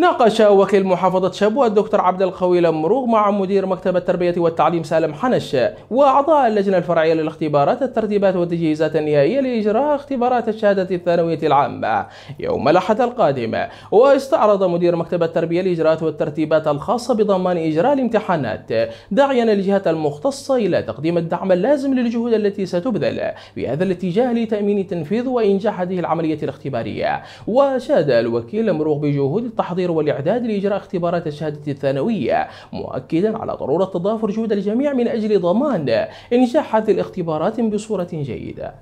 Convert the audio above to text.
ناقش وكيل محافظة شبوة الدكتور عبد القوي لمروغ مع مدير مكتب التربية والتعليم سالم حنش وأعضاء اللجنة الفرعية للاختبارات الترتيبات والتجهيزات النهائية لإجراء اختبارات الشهادة الثانوية العامة يوم الأحد القادم واستعرض مدير مكتب التربية الإجراءات والترتيبات الخاصة بضمان إجراء الامتحانات داعيا الجهات المختصة إلى تقديم الدعم اللازم للجهود التي ستبذل في هذا الاتجاه لتأمين تنفيذ وإنجاح هذه العملية الاختبارية وشاد الوكيل لمروغ بجهود التحضير التحضير والإعداد لإجراء اختبارات الشهادة الثانوية مؤكدا على ضرورة تضافر جهد الجميع من أجل ضمان إنجاح هذه الاختبارات بصورة جيدة.